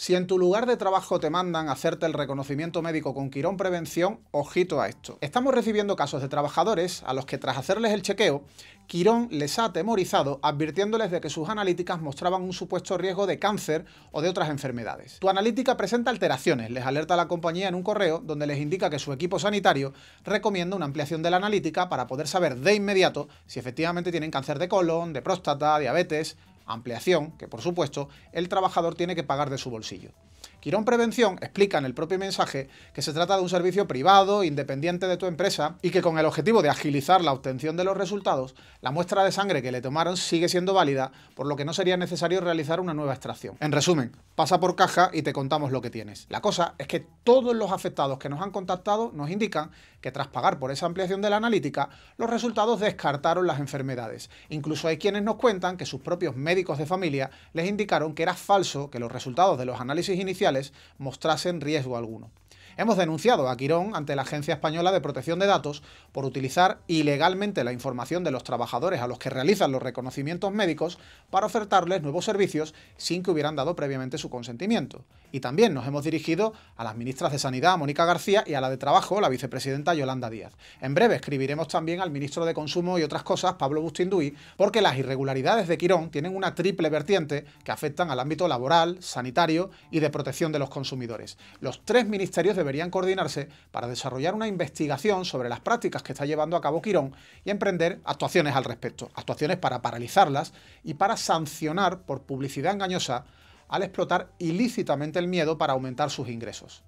Si en tu lugar de trabajo te mandan a hacerte el reconocimiento médico con Quirón Prevención, ojito a esto. Estamos recibiendo casos de trabajadores a los que tras hacerles el chequeo, Quirón les ha atemorizado advirtiéndoles de que sus analíticas mostraban un supuesto riesgo de cáncer o de otras enfermedades. Tu analítica presenta alteraciones, les alerta a la compañía en un correo donde les indica que su equipo sanitario recomienda una ampliación de la analítica para poder saber de inmediato si efectivamente tienen cáncer de colon, de próstata, diabetes, ampliación, que por supuesto el trabajador tiene que pagar de su bolsillo. Quirón Prevención explica en el propio mensaje que se trata de un servicio privado, independiente de tu empresa, y que con el objetivo de agilizar la obtención de los resultados, la muestra de sangre que le tomaron sigue siendo válida, por lo que no sería necesario realizar una nueva extracción. En resumen, pasa por caja y te contamos lo que tienes. La cosa es que todos los afectados que nos han contactado nos indican que tras pagar por esa ampliación de la analítica, los resultados descartaron las enfermedades. Incluso hay quienes nos cuentan que sus propios médicos de familia les indicaron que era falso que los resultados de los análisis iniciales mostrasen riesgo alguno. Hemos denunciado a Quirón ante la Agencia Española de Protección de Datos por utilizar ilegalmente la información de los trabajadores a los que realizan los reconocimientos médicos para ofertarles nuevos servicios sin que hubieran dado previamente su consentimiento. Y también nos hemos dirigido a las ministras de Sanidad, Mónica García, y a la de Trabajo, la vicepresidenta Yolanda Díaz. En breve escribiremos también al ministro de Consumo y otras cosas, Pablo Bustinduy, porque las irregularidades de Quirón tienen una triple vertiente que afectan al ámbito laboral, sanitario y de protección de los consumidores. Los tres ministerios de deberían coordinarse para desarrollar una investigación sobre las prácticas que está llevando a cabo Quirón y emprender actuaciones al respecto, actuaciones para paralizarlas y para sancionar por publicidad engañosa al explotar ilícitamente el miedo para aumentar sus ingresos.